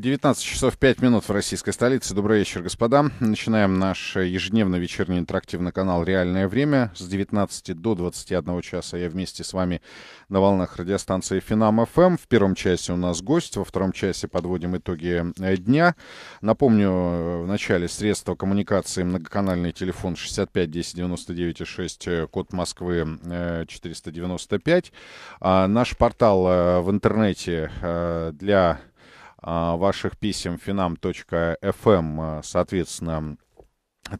19 часов 5 минут в российской столице. Добрый вечер, господа. Начинаем наш ежедневный вечерний интерактивный канал «Реальное время». С 19 до 21 часа я вместе с вами на волнах радиостанции «Финам-ФМ». В первом часе у нас гость, во втором часе подводим итоги э, дня. Напомню, э, в начале средства коммуникации многоканальный телефон 65 10 99 6, код Москвы 495. Э, а наш портал в интернете для а, ваших писем finam.fm, а, соответственно,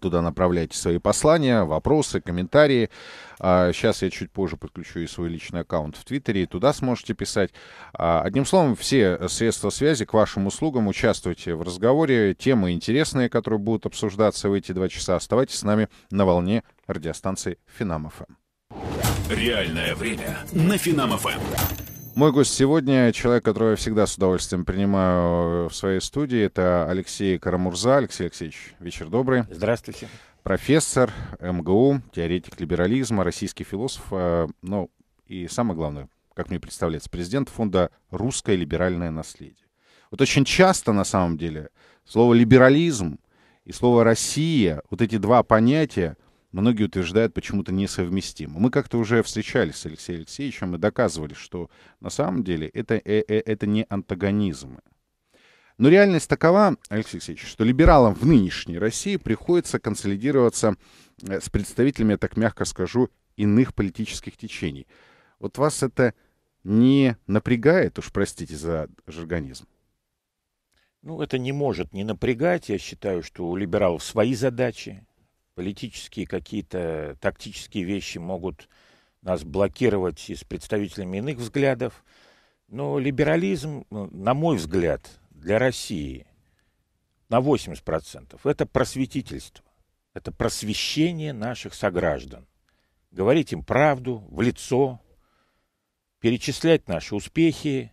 Туда направляйте свои послания, вопросы, комментарии. А, сейчас я чуть позже подключу и свой личный аккаунт в Твиттере, и туда сможете писать. Одним словом, все средства связи к вашим услугам. Участвуйте в разговоре. Темы интересные, которые будут обсуждаться в эти два часа. Оставайтесь с нами на волне радиостанции Финам-ФМ. Реальное время на Финам-ФМ. Мой гость сегодня — человек, которого я всегда с удовольствием принимаю э, в своей студии. Это Алексей Карамурза. Алексей Алексеевич, вечер добрый. Здравствуйте. Профессор МГУ, теоретик либерализма, российский философ. Э, ну, и самое главное, как мне представляется, президент фонда «Русское либеральное наследие». Вот очень часто, на самом деле, слово «либерализм» и слово «Россия», вот эти два понятия — многие утверждают почему-то несовместимо. Мы как-то уже встречались с Алексеем Алексеевичем и доказывали, что на самом деле это, э, э, это не антагонизмы. Но реальность такова, Алексей Алексеевич, что либералам в нынешней России приходится консолидироваться э, с представителями, я так мягко скажу, иных политических течений. Вот вас это не напрягает, уж простите за жаргонизм? Ну, это не может не напрягать. Я считаю, что у либералов свои задачи политические какие-то тактические вещи могут нас блокировать и с представителями иных взглядов. Но либерализм, ну, на мой взгляд, для России на 80% это просветительство, это просвещение наших сограждан. Говорить им правду в лицо, перечислять наши успехи,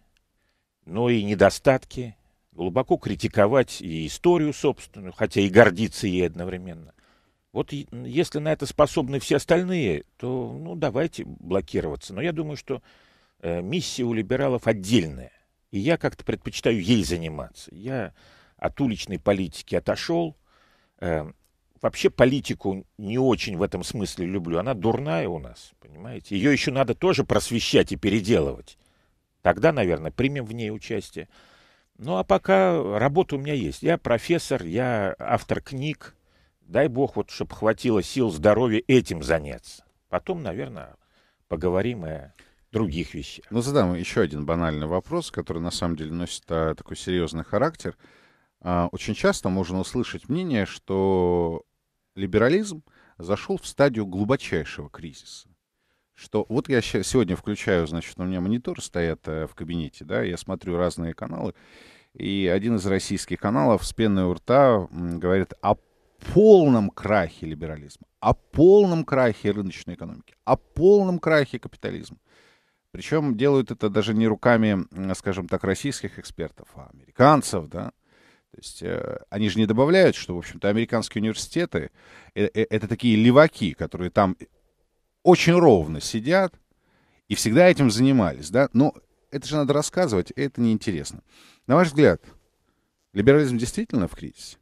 но и недостатки, глубоко критиковать и историю собственную, хотя и гордиться ей одновременно. Вот если на это способны все остальные, то ну давайте блокироваться. Но я думаю, что э, миссия у либералов отдельная. И я как-то предпочитаю ей заниматься. Я от уличной политики отошел. Э, вообще политику не очень в этом смысле люблю. Она дурная у нас, понимаете? Ее еще надо тоже просвещать и переделывать. Тогда, наверное, примем в ней участие. Ну а пока работа у меня есть. Я профессор, я автор книг, Дай бог, вот, чтобы хватило сил, здоровья этим заняться. Потом, наверное, поговорим о других вещах. Ну, задам еще один банальный вопрос, который на самом деле носит а, такой серьезный характер. А, очень часто можно услышать мнение, что либерализм зашел в стадию глубочайшего кризиса. Что вот я сегодня включаю, значит, у меня мониторы стоят э, в кабинете, да, я смотрю разные каналы, и один из российских каналов с пеной у рта говорит, а полном крахе либерализма, о полном крахе рыночной экономики, о полном крахе капитализма. Причем делают это даже не руками, скажем так, российских экспертов, а американцев, да. То есть э, они же не добавляют, что, в общем-то, американские университеты э, э, это такие леваки, которые там очень ровно сидят и всегда этим занимались, да. Но это же надо рассказывать, это неинтересно. На ваш взгляд, либерализм действительно в кризисе?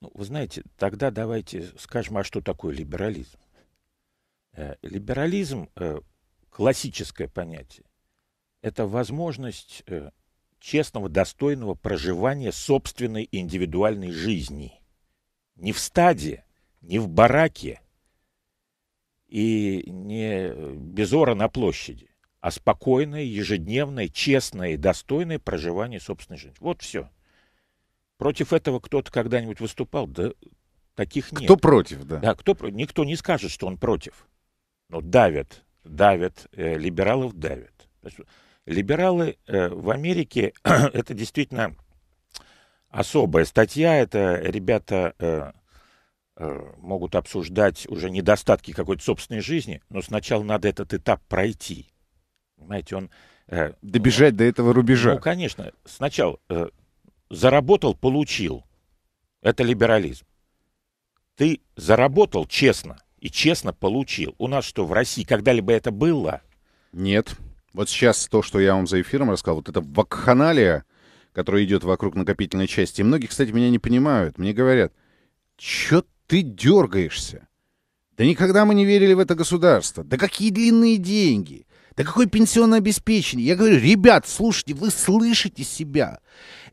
Ну, вы знаете, тогда давайте скажем, а что такое либерализм? Э, либерализм э, классическое понятие. Это возможность э, честного, достойного проживания собственной индивидуальной жизни. Не в стаде, не в бараке и не э, без ора на площади, а спокойное, ежедневное, честное и достойное проживание собственной жизни. Вот все. Против этого кто-то когда-нибудь выступал? Да таких нет. Кто против, да? Да, кто против? Никто не скажет, что он против. Но давят, давят, э, либералов давят. Либералы э, в Америке это действительно особая статья. Это ребята э, э, могут обсуждать уже недостатки какой-то собственной жизни, но сначала надо этот этап пройти. Понимаете, он... Э, Добежать ну, до этого рубежа. Ну, конечно. Сначала э, Заработал – получил. Это либерализм. Ты заработал честно и честно получил. У нас что, в России когда-либо это было? Нет. Вот сейчас то, что я вам за эфиром рассказал, вот это вакханалия, которая идет вокруг накопительной части. И многие, кстати, меня не понимают. Мне говорят, что ты дергаешься? Да никогда мы не верили в это государство. Да какие длинные деньги? Да какое пенсионное обеспечение? Я говорю, ребят, слушайте, вы слышите себя.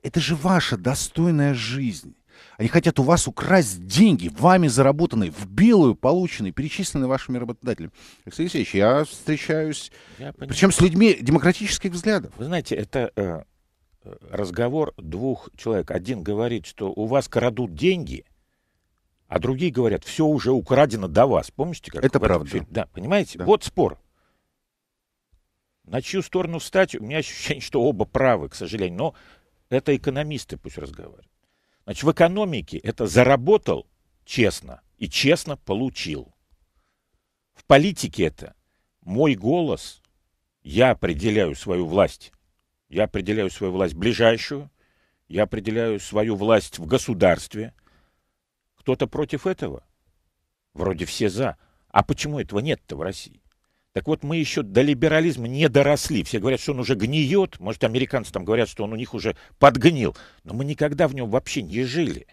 Это же ваша достойная жизнь. Они хотят у вас украсть деньги, вами заработанные, в белую полученные, перечисленные вашими работодателями. Алексей Алексеевич, я встречаюсь, я причем с людьми демократических взглядов. Вы знаете, это э, разговор двух человек. Один говорит, что у вас крадут деньги, а другие говорят, все уже украдено до вас. Помните, как это правда? Фильме? Да, понимаете? Да. Вот спор. На чью сторону встать? У меня ощущение, что оба правы, к сожалению. Но это экономисты пусть разговаривают. Значит, в экономике это заработал честно и честно получил. В политике это мой голос, я определяю свою власть. Я определяю свою власть ближайшую, я определяю свою власть в государстве. Кто-то против этого? Вроде все за. А почему этого нет-то в России? Так вот, мы еще до либерализма не доросли. Все говорят, что он уже гниет. Может, американцы там говорят, что он у них уже подгнил. Но мы никогда в нем вообще не жили.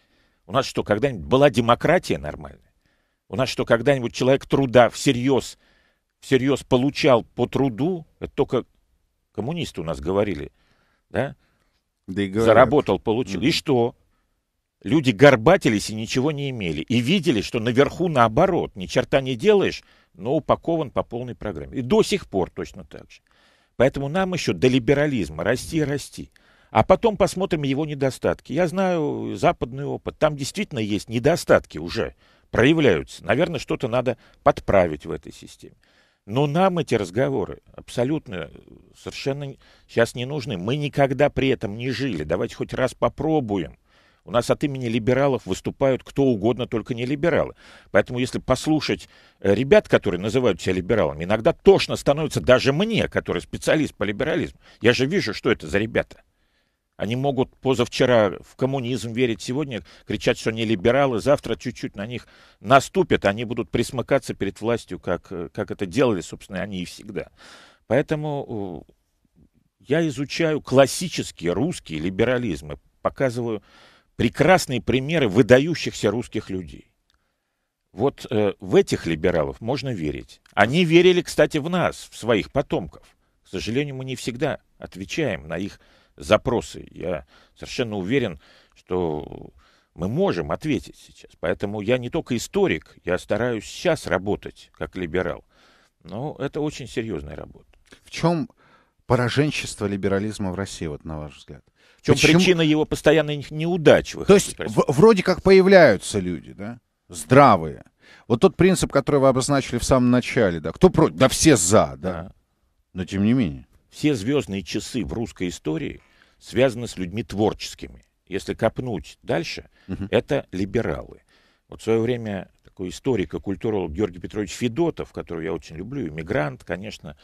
У нас что, когда-нибудь была демократия нормальная? У нас что, когда-нибудь человек труда всерьез, всерьез получал по труду? Это только коммунисты у нас говорили, да? да и Заработал, получил. Mm-hmm. И что? Люди горбатились и ничего не имели. И видели, что наверху наоборот. Ни черта не делаешь, но упакован по полной программе. И до сих пор точно так же. Поэтому нам еще до либерализма расти и расти. А потом посмотрим его недостатки. Я знаю западный опыт. Там действительно есть недостатки уже, проявляются. Наверное, что-то надо подправить в этой системе. Но нам эти разговоры абсолютно совершенно сейчас не нужны. Мы никогда при этом не жили. Давайте хоть раз попробуем у нас от имени либералов выступают кто угодно, только не либералы. Поэтому если послушать э, ребят, которые называют себя либералами, иногда тошно становится даже мне, который специалист по либерализму. Я же вижу, что это за ребята. Они могут позавчера в коммунизм верить, сегодня кричать, что они либералы, завтра чуть-чуть на них наступят, они будут присмыкаться перед властью, как, э, как это делали, собственно, они и всегда. Поэтому э, я изучаю классические русские либерализмы, показываю прекрасные примеры выдающихся русских людей. Вот э, в этих либералов можно верить. Они верили, кстати, в нас, в своих потомков. К сожалению, мы не всегда отвечаем на их запросы. Я совершенно уверен, что мы можем ответить сейчас. Поэтому я не только историк, я стараюсь сейчас работать как либерал. Но это очень серьезная работа. В чем пораженчество либерализма в России, вот на ваш взгляд? В чем Почему? причина его постоянной неудач? То есть в, вроде как появляются люди, да, здравые. Вот тот принцип, который вы обозначили в самом начале, да, кто против, да все за, да. да. Но тем не менее. Все звездные часы в русской истории связаны с людьми творческими. Если копнуть дальше, угу. это либералы. Вот в свое время такой историк и культуролог Георгий Петрович Федотов, которого я очень люблю, иммигрант, конечно,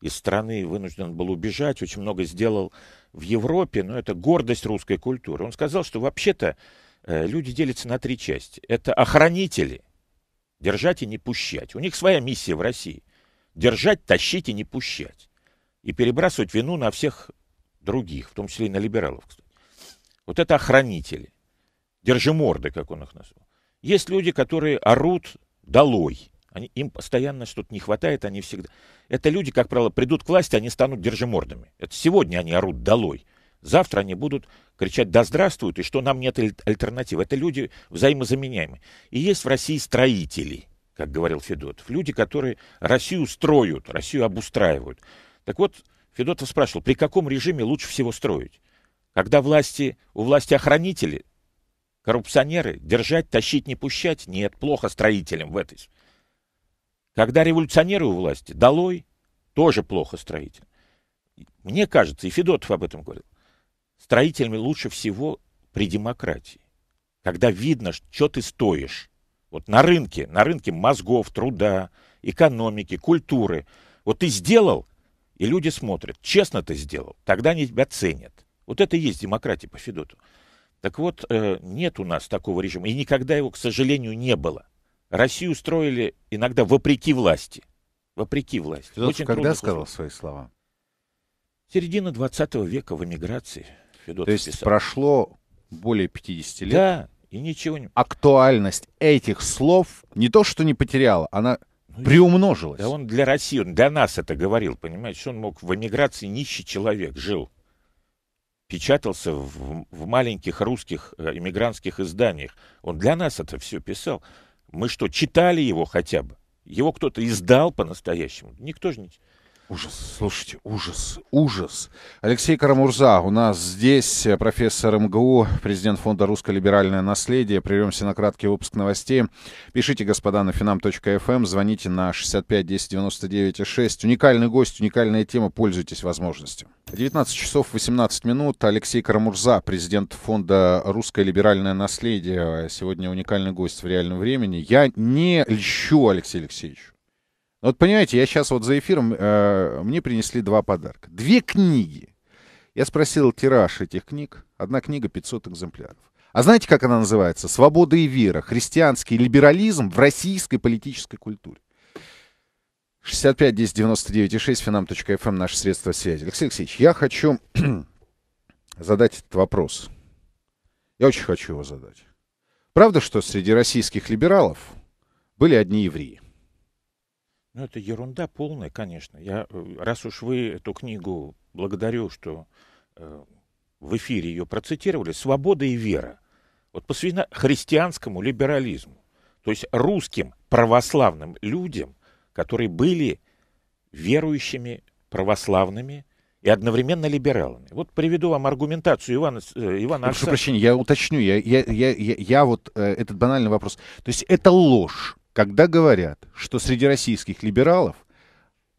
из страны вынужден был убежать, очень много сделал в Европе, но это гордость русской культуры. Он сказал, что вообще-то э, люди делятся на три части. Это охранители, держать и не пущать. У них своя миссия в России. Держать, тащить и не пущать. И перебрасывать вину на всех других, в том числе и на либералов, кстати. Вот это охранители. Держи морды, как он их назвал. Есть люди, которые орут долой. Они, им постоянно что-то не хватает, они всегда... Это люди, как правило, придут к власти, они станут держимордами. Это сегодня они орут «долой». Завтра они будут кричать «да здравствуют» и что нам нет альтернативы. Это люди взаимозаменяемые. И есть в России строители, как говорил Федотов. Люди, которые Россию строят, Россию обустраивают. Так вот, Федотов спрашивал, при каком режиме лучше всего строить? Когда власти, у власти охранители, коррупционеры, держать, тащить, не пущать? Нет, плохо строителям в этой когда революционеры у власти, долой, тоже плохо строитель. Мне кажется, и Федотов об этом говорил, строителями лучше всего при демократии. Когда видно, что ты стоишь. Вот на рынке, на рынке мозгов, труда, экономики, культуры. Вот ты сделал, и люди смотрят, честно ты сделал, тогда они тебя ценят. Вот это и есть демократия по Федоту. Так вот, э, нет у нас такого режима, и никогда его, к сожалению, не было. Россию строили иногда вопреки власти. Вопреки власти. Федотов Очень когда сказал условия. свои слова? Середина 20 века в эмиграции. Федотов То есть писал. прошло более 50 лет. Да, и ничего не... Актуальность этих слов не то, что не потеряла, она ну, приумножилась. Да он для России, он для нас это говорил, понимаете, что он мог в эмиграции нищий человек жил. Печатался в, в маленьких русских э, эмигрантских изданиях. Он для нас это все писал. Мы что, читали его хотя бы? Его кто-то издал по-настоящему? Никто же не... Ужас, слушайте, ужас, ужас. Алексей Карамурза, у нас здесь профессор МГУ, президент фонда «Русское либеральное наследие». Прервемся на краткий выпуск новостей. Пишите, господа, на finam.fm, эм, звоните на 65 10 99 6. Уникальный гость, уникальная тема, пользуйтесь возможностью. 19 часов 18 минут. Алексей Карамурза, президент фонда «Русское либеральное наследие». Сегодня уникальный гость в реальном времени. Я не льщу, Алексей Алексеевичу. Ну, вот понимаете, я сейчас вот за эфиром, э, мне принесли два подарка. Две книги. Я спросил тираж этих книг. Одна книга 500 экземпляров. А знаете, как она называется? «Свобода и вера. Христианский либерализм в российской политической культуре». 65 10 99 и 6 finam.fm, наше средство связи. Алексей Алексеевич, я хочу задать этот вопрос. Я очень хочу его задать. Правда, что среди российских либералов были одни евреи? Ну, это ерунда полная, конечно. Я, э, раз уж вы эту книгу благодарю, что э, в эфире ее процитировали, «Свобода и вера». Вот посвящена христианскому либерализму. То есть русским православным людям, которые были верующими православными и одновременно либералами. Вот приведу вам аргументацию Ивана, э, Ивана Прошу Аксакова. прощения, я уточню, я, я, я, я, я вот э, этот банальный вопрос. То есть это ложь когда говорят, что среди российских либералов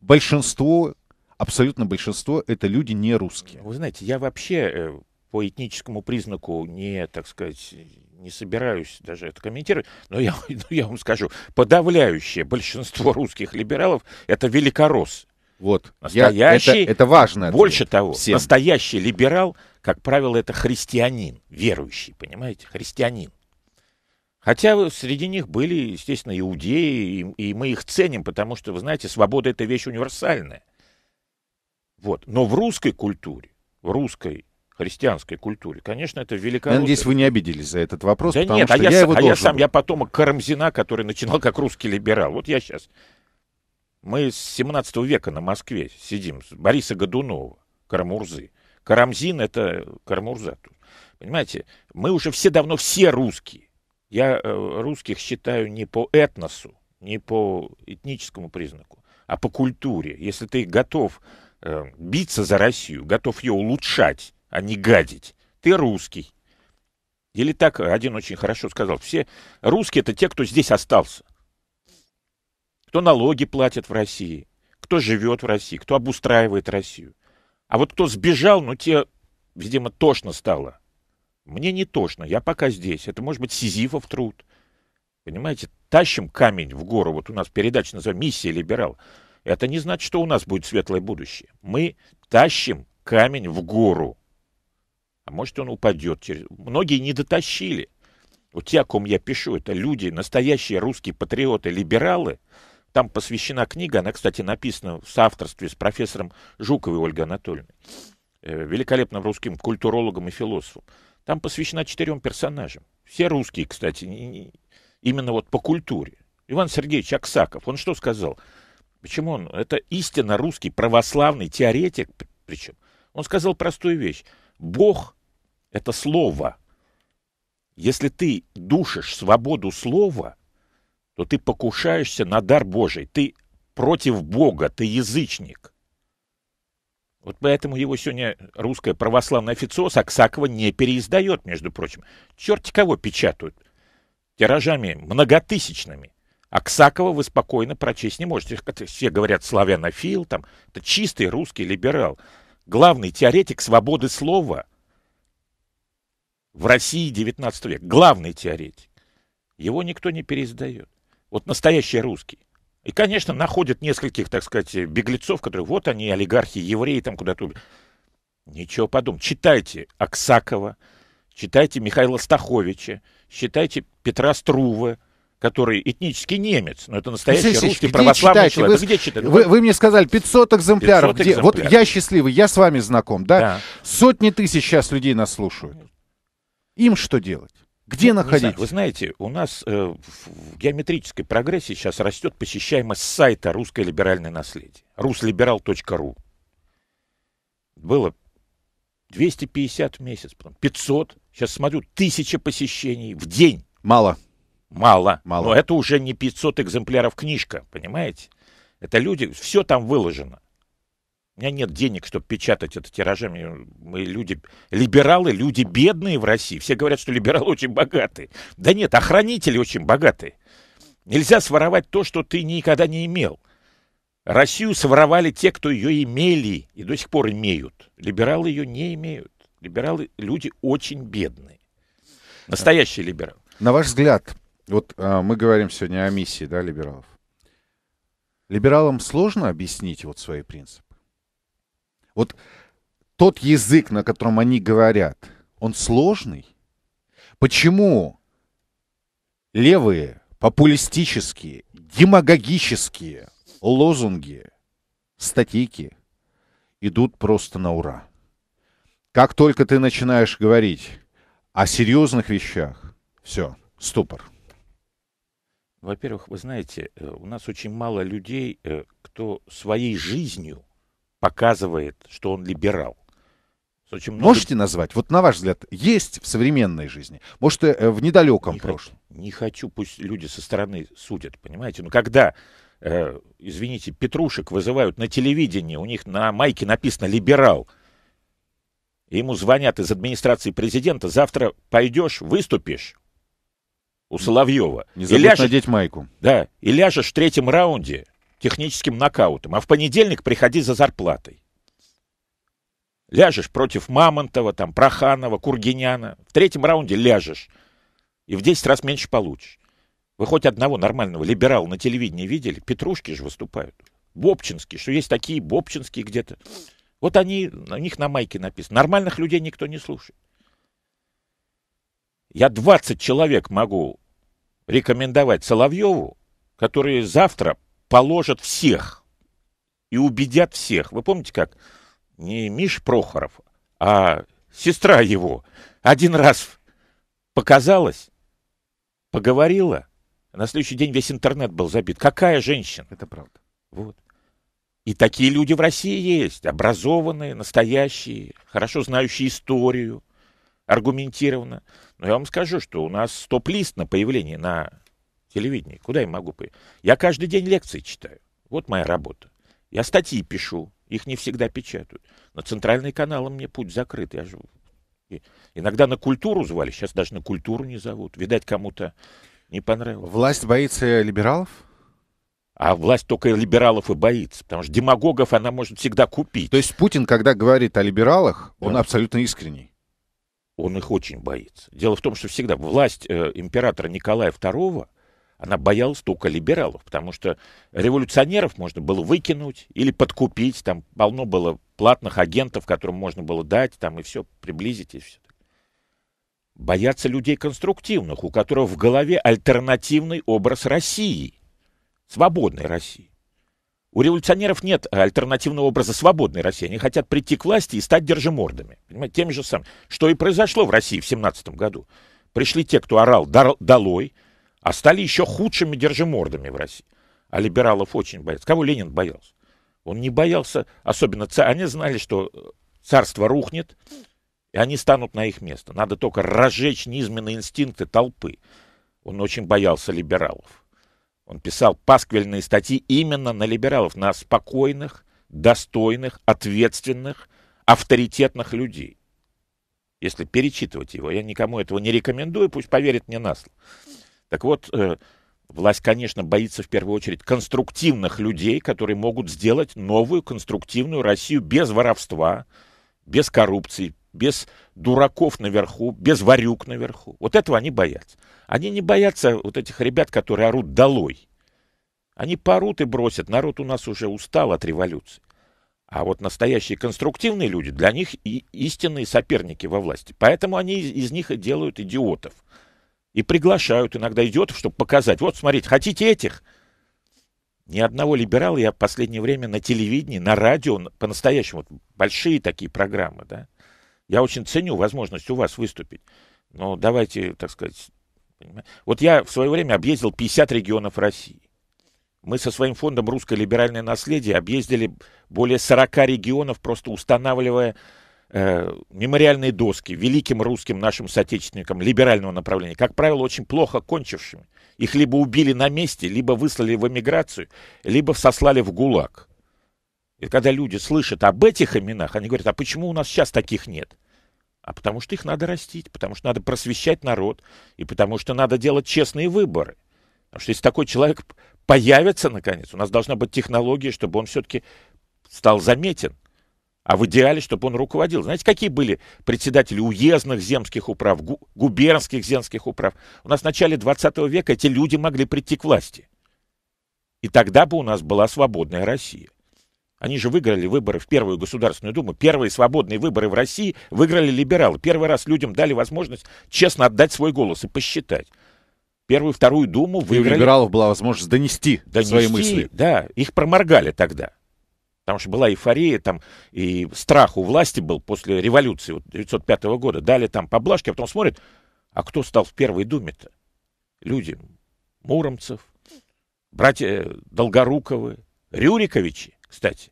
большинство, абсолютно большинство, это люди не русские. Вы знаете, я вообще э, по этническому признаку не, так сказать, не собираюсь даже это комментировать, но я, но я вам скажу, подавляющее большинство русских либералов это великорос. Вот. Настоящий, я, это, это важно. Больше того, всем. настоящий либерал, как правило, это христианин, верующий, понимаете, христианин. Хотя среди них были, естественно, иудеи, и, и мы их ценим, потому что, вы знаете, свобода — это вещь универсальная. Вот. Но в русской культуре, в русской христианской культуре, конечно, это великолепно. Я надеюсь, вы не обиделись за этот вопрос, да потому нет, а что а я, я его а я сам, был. я потомок Карамзина, который начинал как русский либерал. Вот я сейчас. Мы с 17 века на Москве сидим, с Бориса Годунова, Карамурзы. Карамзин — это Карамурза. Понимаете, мы уже все давно все русские. Я э, русских считаю не по этносу, не по этническому признаку, а по культуре. Если ты готов э, биться за Россию, готов ее улучшать, а не гадить, ты русский. Или так один очень хорошо сказал, все русские это те, кто здесь остался. Кто налоги платит в России, кто живет в России, кто обустраивает Россию. А вот кто сбежал, ну те, видимо, тошно стало мне не тошно, я пока здесь. Это может быть сизифов труд. Понимаете, тащим камень в гору. Вот у нас передача называется «Миссия либерал». Это не значит, что у нас будет светлое будущее. Мы тащим камень в гору. А может, он упадет. Через... Многие не дотащили. Вот те, о ком я пишу, это люди, настоящие русские патриоты, либералы. Там посвящена книга, она, кстати, написана в соавторстве с профессором Жуковой Ольгой Анатольевной, э, великолепным русским культурологом и философом. Там посвящена четырем персонажам. Все русские, кстати, именно вот по культуре. Иван Сергеевич Аксаков, он что сказал? Почему он? Это истинно русский православный теоретик, причем. Он сказал простую вещь. Бог — это слово. Если ты душишь свободу слова, то ты покушаешься на дар Божий. Ты против Бога, ты язычник. Вот поэтому его сегодня русское православное офицо Саксакова не переиздает, между прочим. Черти кого печатают. Тиражами многотысячными. Аксакова вы спокойно прочесть не можете. Все говорят славянофил, там, это чистый русский либерал. Главный теоретик свободы слова в России 19 века. Главный теоретик. Его никто не переиздает. Вот настоящий русский. И, конечно, находят нескольких, так сказать, беглецов, которые вот они, олигархи, евреи там куда-то. Ничего подумать. Читайте Аксакова, читайте Михаила Стаховича, читайте Петра Струва, который этнический немец, но это настоящий Здесь, русский где православный читаете? человек. Вы, да где читать? Вы, вы мне сказали 500 экземпляров. 500 где, Вот я счастливый, я с вами знаком, да? да? Сотни тысяч сейчас людей нас слушают. Им что делать? Где ну, находить? Знаю, вы знаете, у нас э, в геометрической прогрессии сейчас растет посещаемость сайта «Русское либеральное наследие». ruslibеral.ru Было 250 в месяц, потом 500. Сейчас смотрю, тысяча посещений в день. Мало. Мало. Мало. Но это уже не 500 экземпляров книжка, понимаете? Это люди, все там выложено. У меня нет денег, чтобы печатать это тиражами. Мы люди, либералы, люди бедные в России. Все говорят, что либералы очень богаты. Да нет, охранители очень богатые. Нельзя своровать то, что ты никогда не имел. Россию своровали те, кто ее имели и до сих пор имеют. Либералы ее не имеют. Либералы люди очень бедные. Настоящие либералы. На ваш взгляд, вот э, мы говорим сегодня о миссии, да, либералов. Либералам сложно объяснить вот свои принципы? Вот тот язык, на котором они говорят, он сложный? Почему левые, популистические, демагогические лозунги, статики идут просто на ура? Как только ты начинаешь говорить о серьезных вещах, все, ступор. Во-первых, вы знаете, э, у нас очень мало людей, э, кто своей жизнью показывает, что он либерал. Очень много... Можете назвать? Вот на ваш взгляд, есть в современной жизни? Может, э, в недалеком не прошлом? Хочу, не хочу, пусть люди со стороны судят, понимаете? Но когда, э, извините, Петрушек вызывают на телевидении, у них на майке написано «либерал», ему звонят из администрации президента, завтра пойдешь, выступишь у Соловьева. Не забудь и ляжешь, надеть майку. Да, и ляжешь в третьем раунде – техническим нокаутом, а в понедельник приходи за зарплатой. Ляжешь против Мамонтова, там, Проханова, Кургиняна. В третьем раунде ляжешь. И в 10 раз меньше получишь. Вы хоть одного нормального либерала на телевидении видели? Петрушки же выступают. Бобчинские, что есть такие Бобчинские где-то. Вот они, у них на майке написано. Нормальных людей никто не слушает. Я 20 человек могу рекомендовать Соловьеву, которые завтра положат всех и убедят всех. Вы помните как? Не Миш Прохоров, а сестра его один раз показалась, поговорила, на следующий день весь интернет был забит. Какая женщина? Это правда. Вот. И такие люди в России есть, образованные, настоящие, хорошо знающие историю, аргументированно. Но я вам скажу, что у нас стоп-лист на появление на телевидении. Куда я могу пойти? Я каждый день лекции читаю. Вот моя работа. Я статьи пишу. Их не всегда печатают. Но центральные каналы мне путь закрыт. Я же иногда на культуру звали, сейчас даже на культуру не зовут. Видать, кому-то не понравилось. Власть боится либералов? А власть только либералов и боится, потому что демагогов она может всегда купить. То есть Путин, когда говорит о либералах, да. он абсолютно искренний. Он их очень боится. Дело в том, что всегда власть э, императора Николая II она боялась только либералов, потому что революционеров можно было выкинуть или подкупить. Там полно было платных агентов, которым можно было дать, там и все, приблизить, и все. Боятся людей конструктивных, у которых в голове альтернативный образ России, свободной России. У революционеров нет альтернативного образа свободной России. Они хотят прийти к власти и стать держимордами. Понимаете, тем же самым. Что и произошло в России в 17 году. Пришли те, кто орал «долой», а стали еще худшими держимордами в России. А либералов очень боялся. Кого Ленин боялся? Он не боялся, особенно ца... они знали, что э, царство рухнет, и они станут на их место. Надо только разжечь низменные инстинкты толпы. Он очень боялся либералов. Он писал пасквильные статьи именно на либералов, на спокойных, достойных, ответственных, авторитетных людей. Если перечитывать его, я никому этого не рекомендую, пусть поверит мне на слово. Так вот, э, власть, конечно, боится в первую очередь конструктивных людей, которые могут сделать новую конструктивную Россию без воровства, без коррупции, без дураков наверху, без варюк наверху. Вот этого они боятся. Они не боятся вот этих ребят, которые орут долой. Они порут и бросят. Народ у нас уже устал от революции. А вот настоящие конструктивные люди, для них и истинные соперники во власти. Поэтому они из них и делают идиотов. И приглашают, иногда идет, чтобы показать. Вот, смотрите, хотите этих? Ни одного либерала я в последнее время на телевидении, на радио, по-настоящему, вот большие такие программы, да. Я очень ценю возможность у вас выступить. Но давайте, так сказать, понимаете? Вот я в свое время объездил 50 регионов России. Мы со своим фондом «Русское либеральное наследие» объездили более 40 регионов, просто устанавливая Э, мемориальные доски великим русским нашим соотечественникам либерального направления, как правило, очень плохо кончившими. Их либо убили на месте, либо выслали в эмиграцию, либо сослали в ГУЛАГ. И когда люди слышат об этих именах, они говорят, а почему у нас сейчас таких нет? А потому что их надо растить, потому что надо просвещать народ, и потому что надо делать честные выборы. Потому что если такой человек появится, наконец, у нас должна быть технология, чтобы он все-таки стал заметен а в идеале, чтобы он руководил. Знаете, какие были председатели уездных земских управ, губернских земских управ? У нас в начале 20 века эти люди могли прийти к власти. И тогда бы у нас была свободная Россия. Они же выиграли выборы в Первую Государственную Думу. Первые свободные выборы в России выиграли либералы. Первый раз людям дали возможность честно отдать свой голос и посчитать. Первую, вторую Думу выиграли... И у либералов была возможность донести, донести свои мысли. Да, их проморгали тогда. Потому что была эйфория там, и страх у власти был после революции вот, 1905 года. Дали там поблажки, а потом смотрят, а кто стал в Первой Думе-то? Люди Муромцев, братья э, Долгоруковы, Рюриковичи, кстати,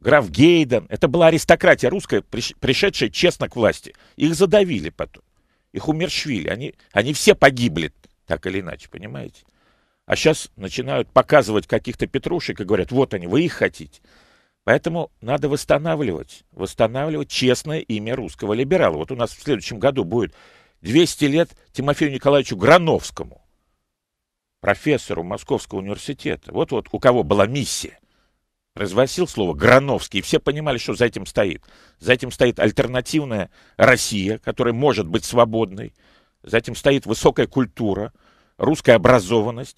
граф Гейден. Это была аристократия русская, пришедшая честно к власти. Их задавили потом, их умершвили. Они, они все погибли, так или иначе, понимаете? А сейчас начинают показывать каких-то петрушек и говорят, вот они, вы их хотите. Поэтому надо восстанавливать, восстанавливать честное имя русского либерала. Вот у нас в следующем году будет 200 лет Тимофею Николаевичу Грановскому, профессору Московского университета. Вот, вот у кого была миссия. Развосил слово Грановский, и все понимали, что за этим стоит. За этим стоит альтернативная Россия, которая может быть свободной. За этим стоит высокая культура, русская образованность,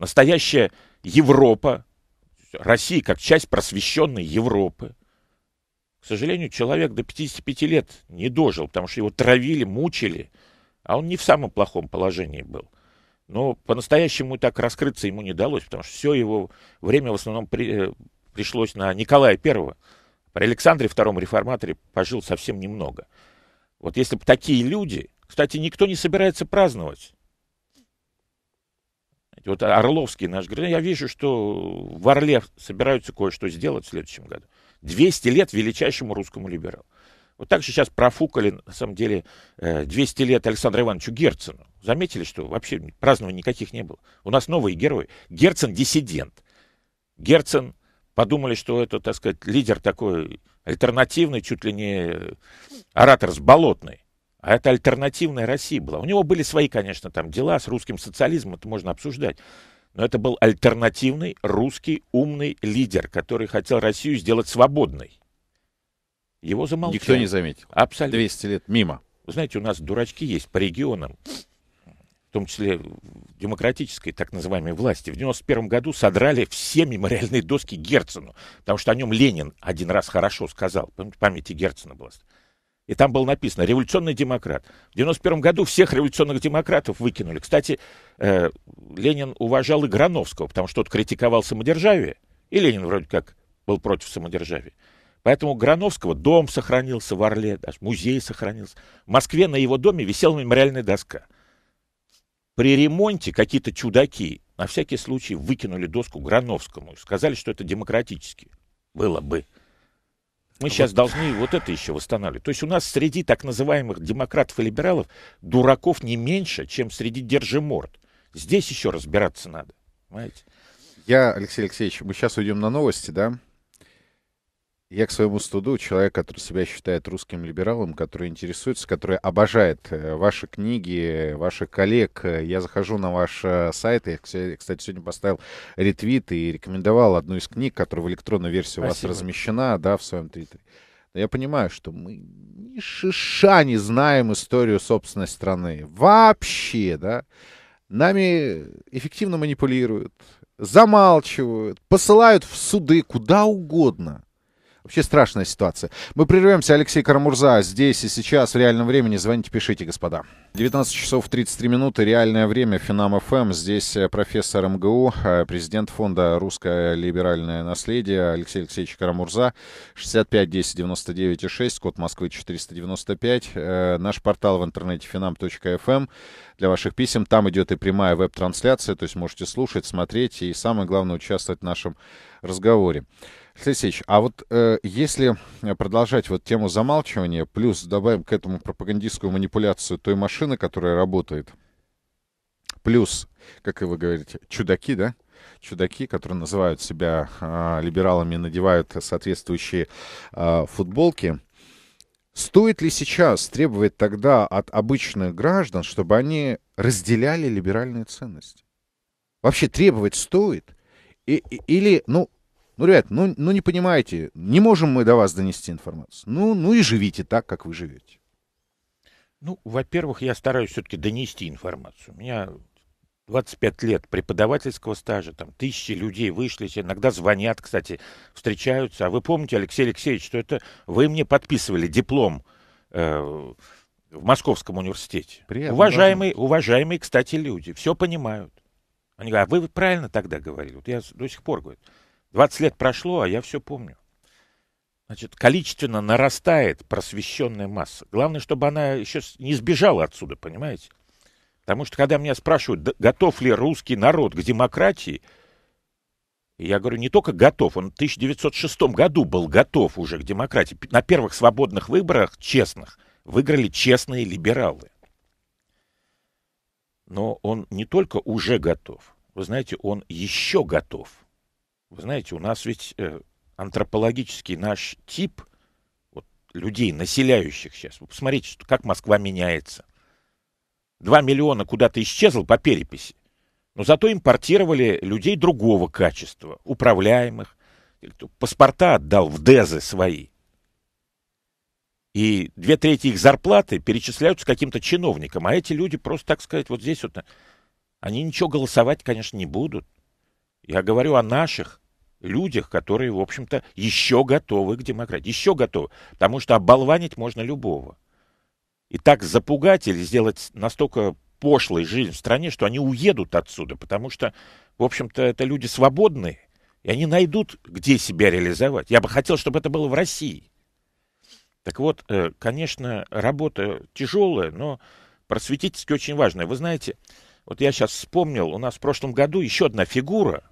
Настоящая Европа, Россия как часть просвещенной Европы. К сожалению, человек до 55 лет не дожил, потому что его травили, мучили, а он не в самом плохом положении был. Но по-настоящему так раскрыться ему не удалось, потому что все его время в основном при, э, пришлось на Николая I. При Александре II реформаторе пожил совсем немного. Вот если бы такие люди... Кстати, никто не собирается праздновать вот Орловский наш говорит, «Ну, я вижу, что в Орле собираются кое-что сделать в следующем году. 200 лет величайшему русскому либералу. Вот так же сейчас профукали, на самом деле, 200 э, лет Александру Ивановичу Герцену. Заметили, что вообще празднований никаких не было. У нас новые герои. Герцен – диссидент. Герцен подумали, что это, так сказать, лидер такой альтернативный, чуть ли не э, оратор с болотной. А это альтернативная Россия была. У него были свои, конечно, там дела с русским социализмом, это можно обсуждать. Но это был альтернативный русский умный лидер, который хотел Россию сделать свободной. Его замолчали. Никто не заметил. Абсолютно. 200 лет мимо. Вы знаете, у нас дурачки есть по регионам, в том числе демократической так называемой власти. В 91 году содрали все мемориальные доски Герцену, потому что о нем Ленин один раз хорошо сказал. Помните, памяти Герцена была и там было написано «революционный демократ». В 91 году всех революционных демократов выкинули. Кстати, э, Ленин уважал и Грановского, потому что тот критиковал самодержавие, и Ленин вроде как был против самодержавия. Поэтому Грановского дом сохранился в Орле, даже музей сохранился. В Москве на его доме висела мемориальная доска. При ремонте какие-то чудаки на всякий случай выкинули доску Грановскому и сказали, что это демократически. Было бы мы вот. сейчас должны вот это еще восстанавливать. То есть у нас среди так называемых демократов и либералов дураков не меньше, чем среди держиморд. Здесь еще разбираться надо. Понимаете? Я, Алексей Алексеевич, мы сейчас уйдем на новости, да? я к своему студу человек, который себя считает русским либералом, который интересуется, который обожает э, ваши книги, ваших коллег. Я захожу на ваш э, сайт, я, кстати, сегодня поставил ретвит и рекомендовал одну из книг, которая в электронной версии Спасибо. у вас размещена, да, в своем твиттере. Но я понимаю, что мы ни шиша не знаем историю собственной страны. Вообще, да. Нами эффективно манипулируют, замалчивают, посылают в суды куда угодно – Вообще страшная ситуация. Мы прервемся. Алексей Карамурза здесь и сейчас в реальном времени. Звоните, пишите, господа. 19 часов 33 минуты. Реальное время. Финам ФМ. Эм. Здесь э, профессор МГУ, э, президент фонда «Русское либеральное наследие» Алексей Алексеевич Карамурза. 65 10 99 6. Код Москвы 495. Э, наш портал в интернете финам.фм эм. для ваших писем. Там идет и прямая веб-трансляция. То есть можете слушать, смотреть и, самое главное, участвовать в нашем разговоре. Алексеевич, а вот э, если э, продолжать вот тему замалчивания, плюс добавим к этому пропагандистскую манипуляцию той машины, которая работает, плюс, как и вы говорите, чудаки, да? чудаки, которые называют себя э, либералами, надевают соответствующие э, футболки. Стоит ли сейчас требовать тогда от обычных граждан, чтобы они разделяли либеральные ценности? Вообще требовать стоит? И, и, или, ну, ну, ребят, ну, ну не понимаете, не можем мы до вас донести информацию. Ну, ну и живите так, как вы живете. Ну, во-первых, я стараюсь все-таки донести информацию. У меня 25 лет преподавательского стажа, там тысячи людей вышли, иногда звонят, кстати, встречаются. А вы помните, Алексей Алексеевич, что это вы мне подписывали диплом э, в Московском университете. Приятно, уважаемые, уважаемые, кстати, люди, все понимают. Они говорят, а вы правильно тогда говорили? Вот я до сих пор говорю. 20 лет прошло, а я все помню. Значит, количественно нарастает просвещенная масса. Главное, чтобы она еще не сбежала отсюда, понимаете? Потому что, когда меня спрашивают, готов ли русский народ к демократии, я говорю, не только готов, он в 1906 году был готов уже к демократии. На первых свободных выборах, честных, выиграли честные либералы. Но он не только уже готов, вы знаете, он еще готов. Вы знаете, у нас ведь э, антропологический наш тип вот, людей, населяющих сейчас. Вы посмотрите, что, как Москва меняется. Два миллиона куда-то исчезло по переписи. Но зато импортировали людей другого качества, управляемых. Паспорта отдал в ДЭЗы свои. И две трети их зарплаты перечисляются каким-то чиновникам. А эти люди просто, так сказать, вот здесь вот... Они ничего голосовать, конечно, не будут. Я говорю о наших людях, которые, в общем-то, еще готовы к демократии, еще готовы, потому что оболванить можно любого. И так запугать или сделать настолько пошлой жизнь в стране, что они уедут отсюда, потому что, в общем-то, это люди свободные, и они найдут, где себя реализовать. Я бы хотел, чтобы это было в России. Так вот, э, конечно, работа тяжелая, но просветительски очень важная. Вы знаете, вот я сейчас вспомнил, у нас в прошлом году еще одна фигура –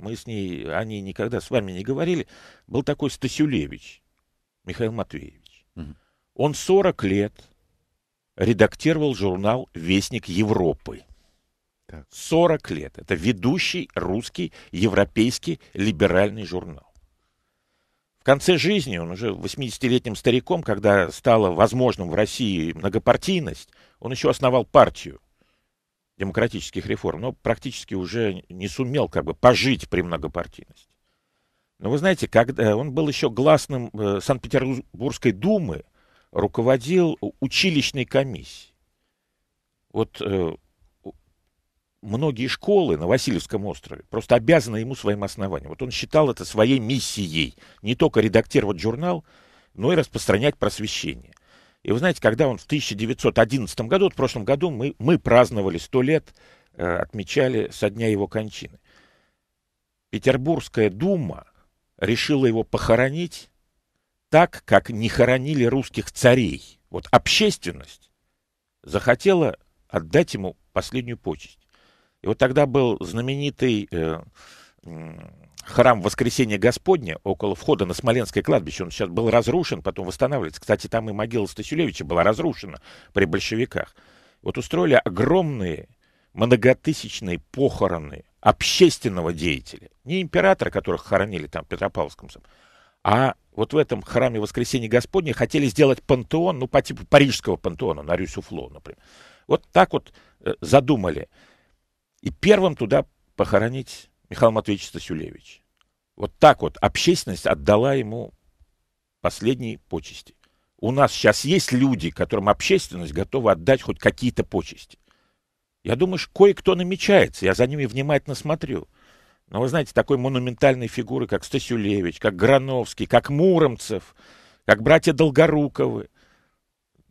мы с ней, они никогда с вами не говорили, был такой Стасюлевич Михаил Матвеевич. Угу. Он 40 лет редактировал журнал «Вестник Европы». Так. 40 лет. Это ведущий русский европейский либеральный журнал. В конце жизни, он уже 80-летним стариком, когда стало возможным в России многопартийность, он еще основал партию демократических реформ, но практически уже не сумел как бы пожить при многопартийности. Но вы знаете, когда он был еще гласным э, Санкт-Петербургской думы, руководил училищной комиссией. Вот э, многие школы на Васильевском острове просто обязаны ему своим основанием. Вот он считал это своей миссией, не только редактировать журнал, но и распространять просвещение. И вы знаете, когда он в 1911 году, вот в прошлом году, мы, мы праздновали 100 лет, э, отмечали со дня его кончины. Петербургская дума решила его похоронить так, как не хоронили русских царей. Вот общественность захотела отдать ему последнюю почесть. И вот тогда был знаменитый э, храм Воскресения Господня около входа на Смоленское кладбище. Он сейчас был разрушен, потом восстанавливается. Кстати, там и могила Стасюлевича была разрушена при большевиках. Вот устроили огромные многотысячные похороны общественного деятеля. Не императора, которых хоронили там в Петропавловском, а вот в этом храме Воскресения Господня хотели сделать пантеон, ну, по типу парижского пантеона на Рюсюфло, например. Вот так вот э, задумали. И первым туда похоронить Михаил Матвеевич Стасюлевич. Вот так вот общественность отдала ему последние почести. У нас сейчас есть люди, которым общественность готова отдать хоть какие-то почести. Я думаю, что кое-кто намечается, я за ними внимательно смотрю. Но вы знаете, такой монументальной фигуры, как Стасюлевич, как Грановский, как Муромцев, как братья Долгоруковы,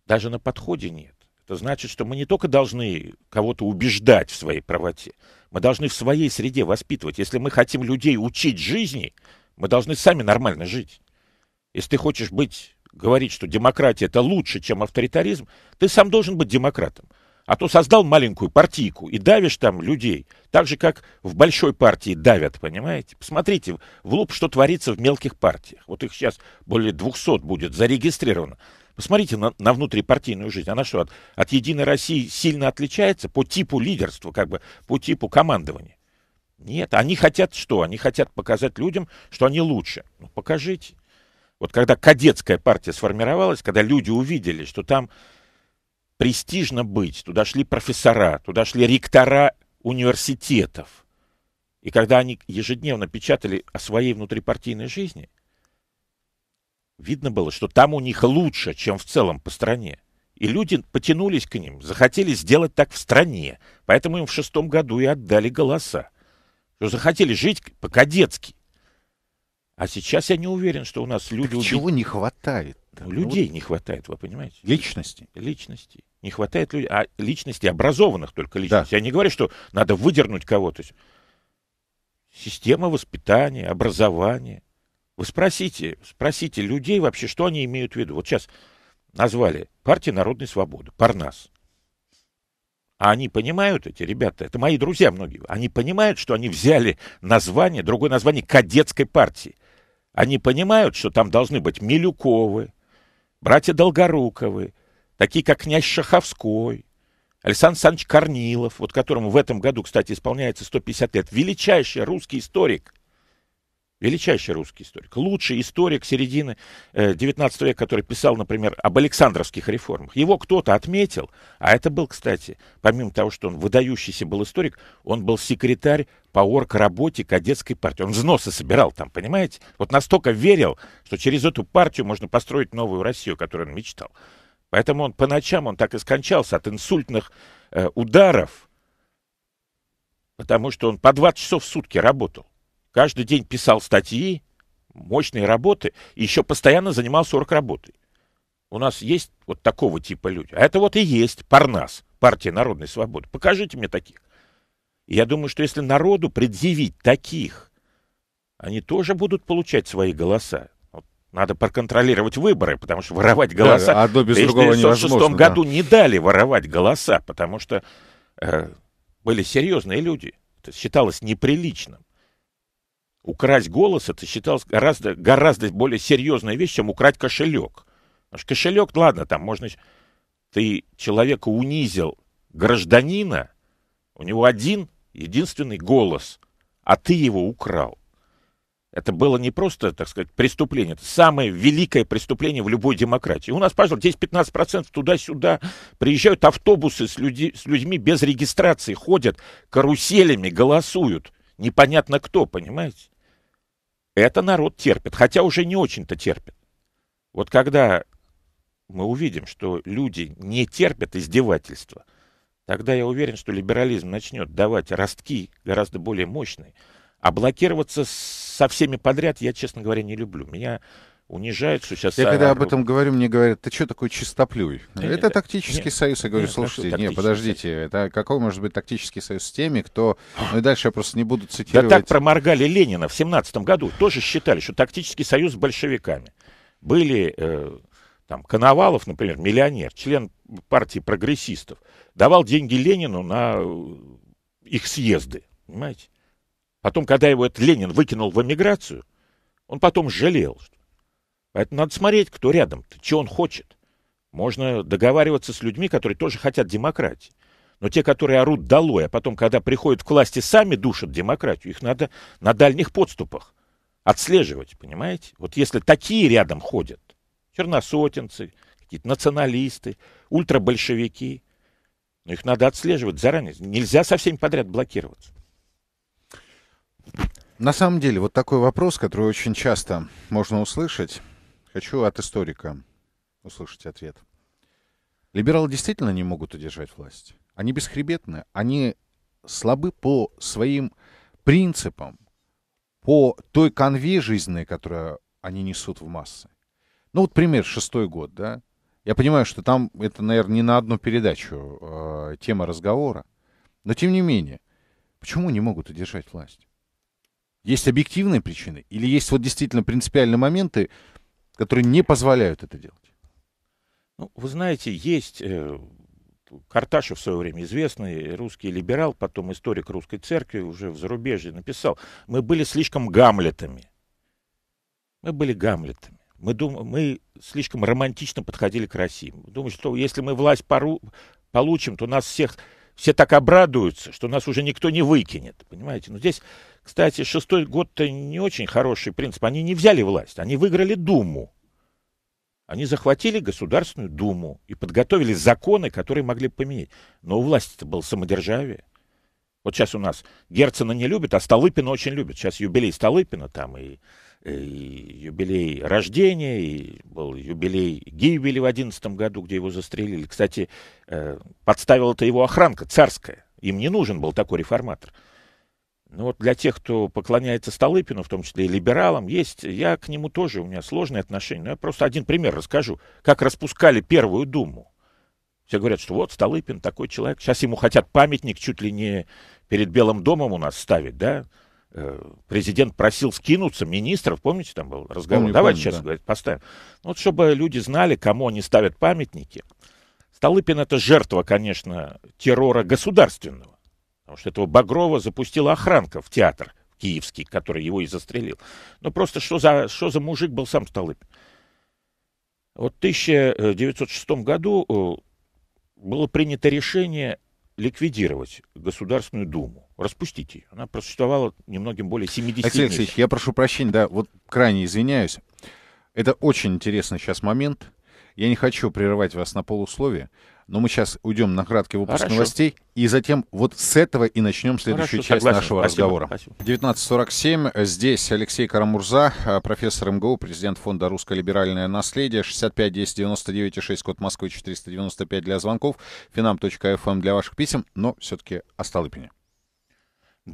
даже на подходе нет. Это значит, что мы не только должны кого-то убеждать в своей правоте, мы должны в своей среде воспитывать. Если мы хотим людей учить жизни, мы должны сами нормально жить. Если ты хочешь быть, говорить, что демократия это лучше, чем авторитаризм, ты сам должен быть демократом. А то создал маленькую партийку и давишь там людей, так же, как в большой партии давят, понимаете? Посмотрите в лоб, что творится в мелких партиях. Вот их сейчас более 200 будет зарегистрировано. Посмотрите на, на внутрипартийную жизнь. Она что, от, от «Единой России» сильно отличается по типу лидерства, как бы по типу командования? Нет, они хотят что? Они хотят показать людям, что они лучше. Ну, покажите. Вот когда кадетская партия сформировалась, когда люди увидели, что там престижно быть, туда шли профессора, туда шли ректора университетов. И когда они ежедневно печатали о своей внутрипартийной жизни – Видно было, что там у них лучше, чем в целом по стране. И люди потянулись к ним, захотели сделать так в стране, поэтому им в шестом году и отдали голоса. Что захотели жить по-кадетски. А сейчас я не уверен, что у нас люди... Так чего не хватает? Ну, людей вот... не хватает, вы понимаете? Личности. Личности. Не хватает людей, а личности образованных только личностей. Да. Я не говорю, что надо выдернуть кого-то. Система воспитания, образования. Вы спросите, спросите людей вообще, что они имеют в виду. Вот сейчас назвали партия народной свободы, Парнас. А они понимают, эти ребята, это мои друзья многие, они понимают, что они взяли название, другое название кадетской партии. Они понимают, что там должны быть Милюковы, братья Долгоруковы, такие как князь Шаховской, Александр Санч Корнилов, вот которому в этом году, кстати, исполняется 150 лет, величайший русский историк, величайший русский историк, лучший историк середины XIX э, века, который писал, например, об Александровских реформах. Его кто-то отметил, а это был, кстати, помимо того, что он выдающийся был историк, он был секретарь по орг-работе кадетской партии. Он взносы собирал там, понимаете? Вот настолько верил, что через эту партию можно построить новую Россию, о которой он мечтал. Поэтому он по ночам, он так и скончался от инсультных э, ударов, потому что он по 20 часов в сутки работал. Каждый день писал статьи, мощные работы, и еще постоянно занимался оргработой. У нас есть вот такого типа люди. А это вот и есть Парнас, партия народной свободы. Покажите мне таких. И я думаю, что если народу предъявить таких, они тоже будут получать свои голоса. Вот надо проконтролировать выборы, потому что воровать голоса... Да, одно без в 1906 году да. не дали воровать голоса, потому что э, были серьезные люди. Это считалось неприличным украсть голос это считалось гораздо, гораздо более серьезной вещь, чем украть кошелек. Потому что кошелек, ладно, там можно... Ты человека унизил, гражданина, у него один, единственный голос, а ты его украл. Это было не просто, так сказать, преступление. Это самое великое преступление в любой демократии. У нас, пожалуйста, 10-15% туда-сюда. Приезжают автобусы с, люди, с людьми без регистрации, ходят каруселями, голосуют непонятно кто, понимаете? Это народ терпит, хотя уже не очень-то терпит. Вот когда мы увидим, что люди не терпят издевательства, тогда я уверен, что либерализм начнет давать ростки гораздо более мощные. А блокироваться со всеми подряд я, честно говоря, не люблю. Меня унижают, что сейчас... Я когда вокруг. об этом говорю, мне говорят, ты что такой чистоплюй? Нет, это тактический нет, союз. Я говорю, нет, слушайте, не, подождите, это какой может быть тактический союз с теми, кто... Ну и дальше я просто не буду цитировать. Да так проморгали Ленина в семнадцатом году. Тоже считали, что тактический союз с большевиками. Были э, там Коновалов, например, миллионер, член партии прогрессистов, давал деньги Ленину на э, их съезды, понимаете? Потом, когда его этот Ленин выкинул в эмиграцию, он потом жалел, что это надо смотреть, кто рядом, что он хочет. Можно договариваться с людьми, которые тоже хотят демократии. Но те, которые орут долой, а потом, когда приходят к власти, сами душат демократию, их надо на дальних подступах отслеживать, понимаете? Вот если такие рядом ходят, черносотенцы, какие-то националисты, ультрабольшевики, но ну, их надо отслеживать заранее. Нельзя со всеми подряд блокироваться. На самом деле, вот такой вопрос, который очень часто можно услышать, Хочу от историка услышать ответ. Либералы действительно не могут удержать власть. Они бесхребетны, они слабы по своим принципам, по той конве жизненной, которую они несут в массы. Ну вот пример, шестой год, да? Я понимаю, что там это, наверное, не на одну передачу э, тема разговора, но тем не менее, почему не могут удержать власть? Есть объективные причины или есть вот действительно принципиальные моменты, которые не позволяют это делать? Ну, вы знаете, есть э, Карташев в свое время известный русский либерал, потом историк русской церкви уже в зарубежье написал, мы были слишком гамлетами. Мы были гамлетами. Мы, дум... мы слишком романтично подходили к России. Мы думали, что если мы власть пору... получим, то нас всех все так обрадуются, что нас уже никто не выкинет. Понимаете? Но ну, здесь, кстати, шестой год-то не очень хороший принцип. Они не взяли власть, они выиграли Думу. Они захватили Государственную Думу и подготовили законы, которые могли поменять. Но у власти это было самодержавие. Вот сейчас у нас Герцена не любят, а Столыпина очень любят. Сейчас юбилей Столыпина там и Э, юбилей рождения, и был юбилей гибели в 11 году, где его застрелили. Кстати, э, подставила это его охранка царская. Им не нужен был такой реформатор. Но ну вот для тех, кто поклоняется Столыпину, в том числе и либералам, есть, я к нему тоже, у меня сложные отношения, но я просто один пример расскажу, как распускали Первую Думу. Все говорят, что вот Столыпин такой человек, сейчас ему хотят памятник чуть ли не перед Белым домом у нас ставить, да, Э, президент просил скинуться министров, помните, там был разговор, помню, давайте помню, сейчас, да. говорит, поставим. Ну, вот чтобы люди знали, кому они ставят памятники. Столыпин это жертва, конечно, террора государственного, потому что этого Багрова запустила охранка в театр киевский, который его и застрелил. Но ну, просто что за, что за мужик был сам Столыпин? Вот в 1906 году э, было принято решение ликвидировать Государственную Думу, распустить ее. Она просуществовала немногим более 70 лет. Алексей Алексеевич, я прошу прощения, да, вот крайне извиняюсь. Это очень интересный сейчас момент. Я не хочу прерывать вас на полусловие но мы сейчас уйдем на краткий выпуск Хорошо. новостей, и затем вот с этого и начнем следующую Хорошо, часть согласен. нашего спасибо, разговора. Спасибо. 19.47, здесь Алексей Карамурза, э, профессор МГУ, президент фонда «Русское либеральное наследие», 65 10 99 6, код Москвы 495 для звонков, finam.fm эм для ваших писем, но все-таки о Столыпине.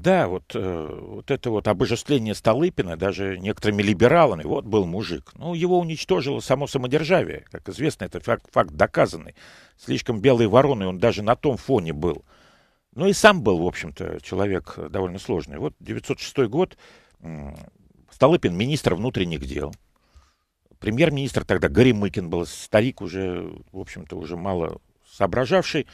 Да, вот, э, вот это вот обожествление Столыпина даже некоторыми либералами. Вот был мужик. Ну, его уничтожило само самодержавие. Как известно, это факт, факт доказанный. Слишком белой вороной он даже на том фоне был. Ну и сам был, в общем-то, человек э, довольно сложный. Вот 906 год, Столыпин министр внутренних дел. Премьер-министр тогда Горемыкин был, старик уже, в общем-то, уже мало соображавший.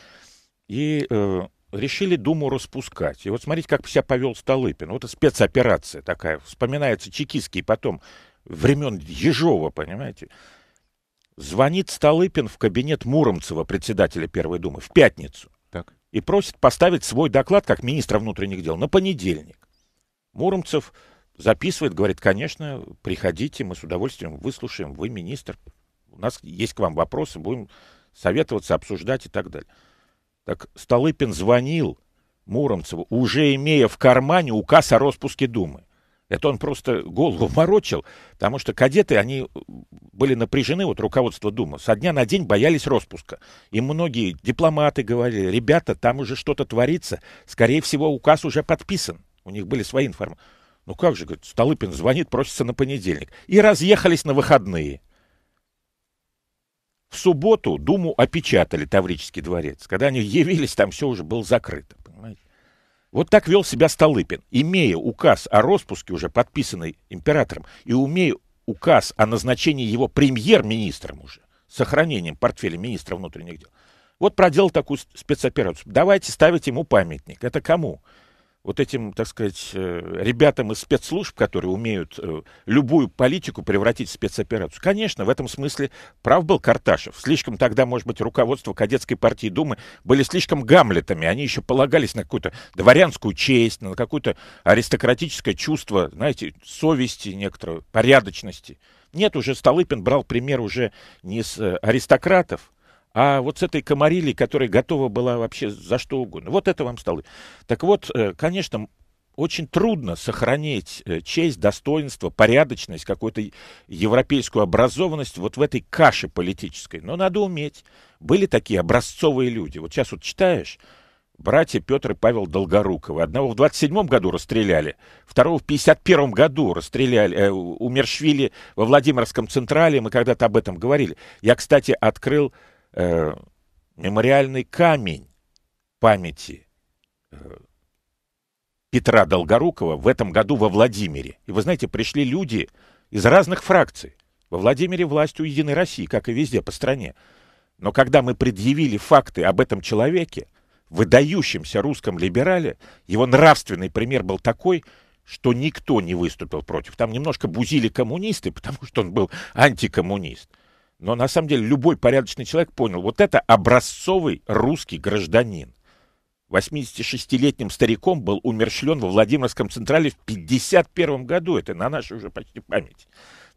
И э, решили Думу распускать. И вот смотрите, как себя повел Столыпин. Вот это спецоперация такая. Вспоминается чекистский потом времен Ежова, понимаете. Звонит Столыпин в кабинет Муромцева, председателя Первой Думы, в пятницу. Так. И просит поставить свой доклад как министра внутренних дел на понедельник. Муромцев записывает, говорит, конечно, приходите, мы с удовольствием выслушаем, вы министр, у нас есть к вам вопросы, будем советоваться, обсуждать и так далее. Так Столыпин звонил Муромцеву, уже имея в кармане указ о распуске Думы. Это он просто голову морочил, потому что кадеты, они были напряжены, вот руководство Думы, со дня на день боялись распуска. И многие дипломаты говорили, ребята, там уже что-то творится, скорее всего, указ уже подписан. У них были свои информации. Ну как же, говорит, Столыпин звонит, просится на понедельник. И разъехались на выходные. В субботу Думу опечатали Таврический дворец. Когда они явились, там все уже было закрыто. Понимаете? Вот так вел себя Столыпин, имея указ о распуске, уже подписанный императором, и умея указ о назначении его премьер-министром уже, с сохранением портфеля министра внутренних дел. Вот проделал такую спецоперацию. Давайте ставить ему памятник. Это кому? вот этим, так сказать, э, ребятам из спецслужб, которые умеют э, любую политику превратить в спецоперацию. Конечно, в этом смысле прав был Карташев. Слишком тогда, может быть, руководство кадетской партии Думы были слишком гамлетами. Они еще полагались на какую-то дворянскую честь, на какое-то аристократическое чувство, знаете, совести некоторой, порядочности. Нет, уже Столыпин брал пример уже не с э, аристократов, а вот с этой комарилей, которая готова была вообще за что угодно. Вот это вам стало. Так вот, э, конечно, очень трудно сохранить э, честь, достоинство, порядочность, какую-то европейскую образованность вот в этой каше политической. Но надо уметь. Были такие образцовые люди. Вот сейчас вот читаешь, братья Петр и Павел Долгоруковы. Одного в 27-м году расстреляли, второго в 51-м году расстреляли, э, умершвили во Владимирском Централе, мы когда-то об этом говорили. Я, кстати, открыл Э, мемориальный камень памяти э, Петра Долгорукова в этом году во Владимире. И вы знаете, пришли люди из разных фракций. Во Владимире власть у Единой России, как и везде по стране. Но когда мы предъявили факты об этом человеке, выдающемся русском либерале, его нравственный пример был такой, что никто не выступил против. Там немножко бузили коммунисты, потому что он был антикоммунист. Но на самом деле любой порядочный человек понял, вот это образцовый русский гражданин. 86-летним стариком был умершлен во Владимирском Централе в 51 году. Это на нашей уже почти память.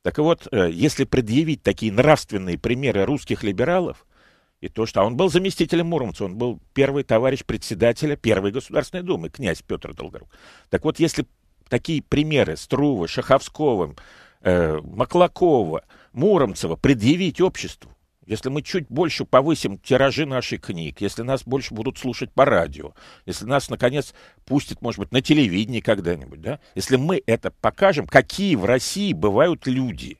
Так вот, э, если предъявить такие нравственные примеры русских либералов, и то, что а он был заместителем Муромца, он был первый товарищ председателя Первой Государственной Думы, князь Петр Долгорук. Так вот, если такие примеры Струва, Шаховского, э, Маклакова, Муромцева предъявить обществу. Если мы чуть больше повысим тиражи наших книг, если нас больше будут слушать по радио, если нас, наконец, пустят, может быть, на телевидении когда-нибудь, да? Если мы это покажем, какие в России бывают люди,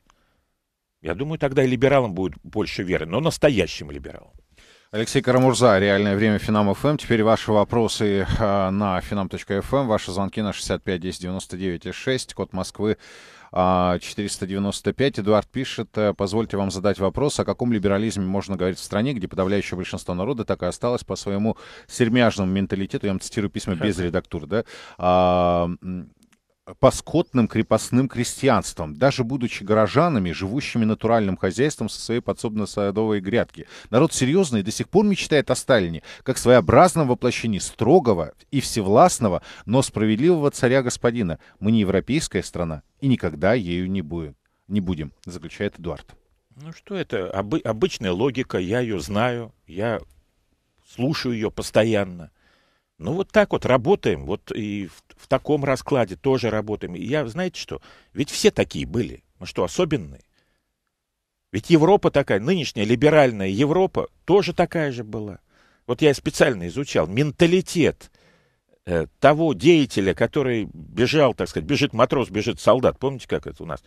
я думаю, тогда и либералам будет больше веры, но настоящим либералам. Алексей Карамурза, «Реальное время Финам ФМ». Теперь ваши вопросы э, на finam.fm, ваши звонки на 65 10 99 6, код Москвы 495. А, Эдуард пишет, э, позвольте вам задать вопрос, о каком либерализме можно говорить в стране, где подавляющее большинство народа так и осталось по своему сермяжному менталитету, я вам цитирую письма без редактуры, да, а, паскотным крепостным крестьянством, даже будучи горожанами, живущими натуральным хозяйством со своей подсобно-садовой грядки. Народ серьезный до сих пор мечтает о Сталине, как своеобразном воплощении строгого и всевластного, но справедливого царя-господина. Мы не европейская страна и никогда ею не будем, не будем заключает Эдуард. Ну что это? Обы обычная логика, я ее знаю, я слушаю ее постоянно. Ну, вот так вот работаем, вот и в, в таком раскладе тоже работаем. И я, знаете что, ведь все такие были. Мы ну что, особенные? Ведь Европа такая, нынешняя либеральная Европа тоже такая же была. Вот я специально изучал менталитет э, того деятеля, который бежал, так сказать, бежит матрос, бежит солдат. Помните, как это у нас?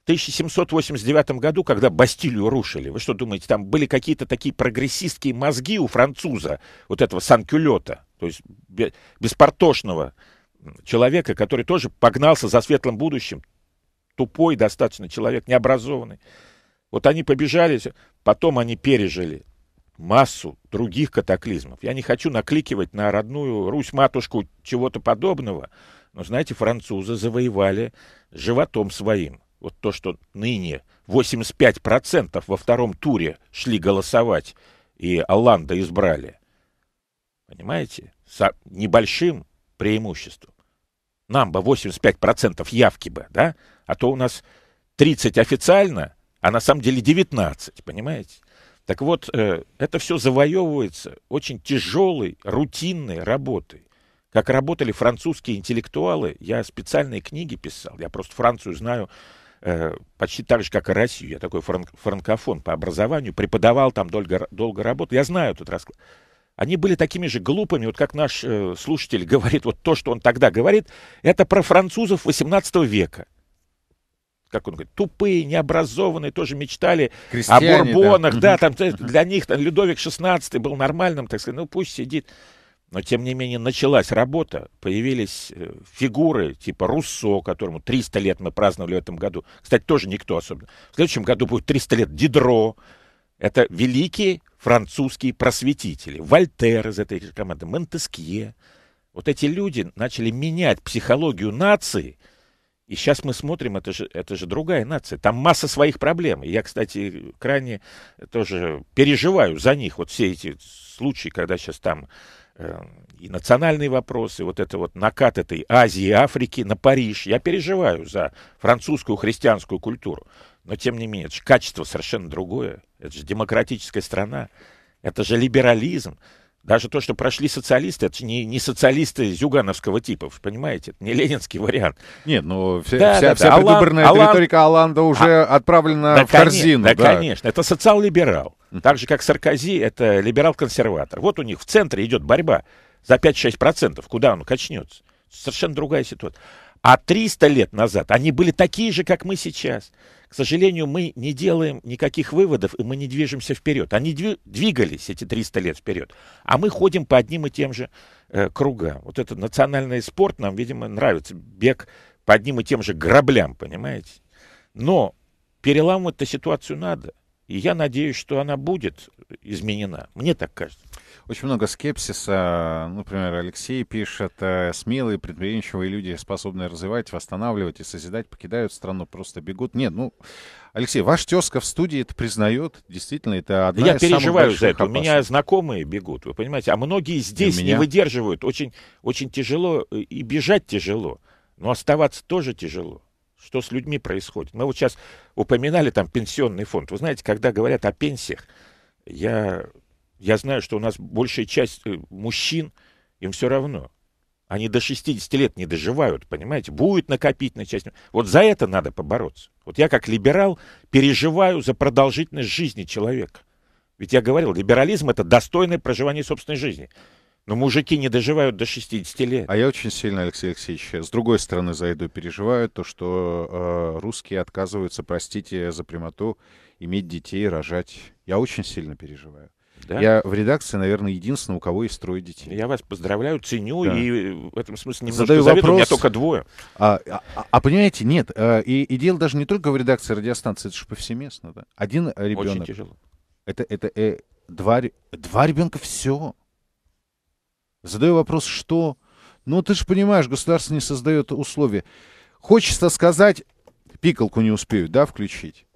В 1789 году, когда Бастилию рушили, вы что думаете, там были какие-то такие прогрессистские мозги у француза, вот этого санкюлета? то есть беспортошного человека, который тоже погнался за светлым будущим, тупой достаточно человек, необразованный. Вот они побежали, потом они пережили массу других катаклизмов. Я не хочу накликивать на родную Русь-матушку чего-то подобного, но, знаете, французы завоевали животом своим. Вот то, что ныне 85% во втором туре шли голосовать, и Алланда избрали. Понимаете? с небольшим преимуществом. Нам бы 85% явки бы, да? А то у нас 30 официально, а на самом деле 19, понимаете? Так вот, э, это все завоевывается очень тяжелой, рутинной работой. Как работали французские интеллектуалы, я специальные книги писал. Я просто Францию знаю э, почти так же, как и Россию. Я такой франкофон по образованию, преподавал там долго, долго работал. Я знаю этот расклад они были такими же глупыми, вот как наш э, слушатель говорит, вот то, что он тогда говорит, это про французов 18 века. Как он говорит, тупые, необразованные, тоже мечтали Крестьяне, о бурбонах, да, да там для них там, Людовик XVI был нормальным, так сказать, ну пусть сидит. Но, тем не менее, началась работа, появились э, фигуры типа Руссо, которому 300 лет мы праздновали в этом году. Кстати, тоже никто особенно. В следующем году будет 300 лет Дидро, это великие французские просветители. Вольтер из этой команды, Монтескье. Вот эти люди начали менять психологию нации. И сейчас мы смотрим, это же, это же другая нация. Там масса своих проблем. И я, кстати, крайне тоже переживаю за них. Вот все эти случаи, когда сейчас там э, и национальные вопросы, вот это вот накат этой Азии, Африки на Париж. Я переживаю за французскую христианскую культуру. Но тем не менее, это же качество совершенно другое. Это же демократическая страна. Это же либерализм. Даже то, что прошли социалисты, это же не, не социалисты зюгановского типа, вы понимаете? Это не ленинский вариант. Нет, ну вся, да, вся, да, вся да. предубранная Алан, риторика Аланда уже а, отправлена да, в корзину. Да, да, конечно. Это социал-либерал. Так же, как Саркози, это либерал-консерватор. Вот у них в центре идет борьба за 5-6%. Куда он качнется? Совершенно другая ситуация. А 300 лет назад они были такие же, как мы сейчас. К сожалению, мы не делаем никаких выводов, и мы не движемся вперед. Они двигались эти 300 лет вперед, а мы ходим по одним и тем же э, кругам. Вот этот национальный спорт нам, видимо, нравится. Бег по одним и тем же граблям, понимаете? Но переламывать-то ситуацию надо. И я надеюсь, что она будет изменена. Мне так кажется очень много скепсиса. Например, Алексей пишет, э, смелые, предприимчивые люди, способные развивать, восстанавливать и созидать, покидают страну, просто бегут. Нет, ну, Алексей, ваш тезка в студии это признает, действительно, это одна Я из переживаю самых за это. Опасностей. У меня знакомые бегут, вы понимаете, а многие здесь меня... не выдерживают. Очень, очень тяжело, э, и бежать тяжело, но оставаться тоже тяжело что с людьми происходит. Мы вот сейчас упоминали там пенсионный фонд. Вы знаете, когда говорят о пенсиях, я я знаю, что у нас большая часть э, мужчин, им все равно. Они до 60 лет не доживают, понимаете? Будет накопительная часть. Вот за это надо побороться. Вот я как либерал переживаю за продолжительность жизни человека. Ведь я говорил, либерализм – это достойное проживание собственной жизни. Но мужики не доживают до 60 лет. А я очень сильно, Алексей Алексеевич, с другой стороны зайду, переживаю то, что э, русские отказываются, простите за прямоту, иметь детей, рожать. Я очень сильно переживаю. Да? Я в редакции, наверное, единственный, у кого есть трое детей. Я вас поздравляю, ценю да. и в этом смысле не Задаю завидую, вопрос. у меня только двое. А, а, а понимаете, нет, а, и, и дело даже не только в редакции радиостанции, это же повсеместно. Да? Один ребенок. Очень тяжело. Это, это э, два, два ребенка все. Задаю вопрос, что? Ну, ты же понимаешь, государство не создает условия. Хочется сказать, пикалку не успеют, да, включить?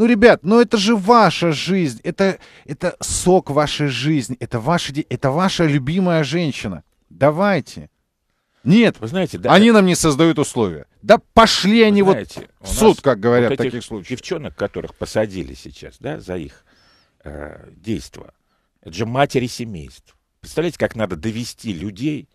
Ну, ребят, ну это же ваша жизнь, это, это сок вашей жизни, это ваша, это ваша любимая женщина. Давайте. Нет, вы знаете, да, они это... нам не создают условия. Да пошли вы они знаете, вот в суд, как говорят вот в таких случаях. Девчонок, которых посадили сейчас, да, за их э, действия, это же матери семейств. Представляете, как надо довести людей,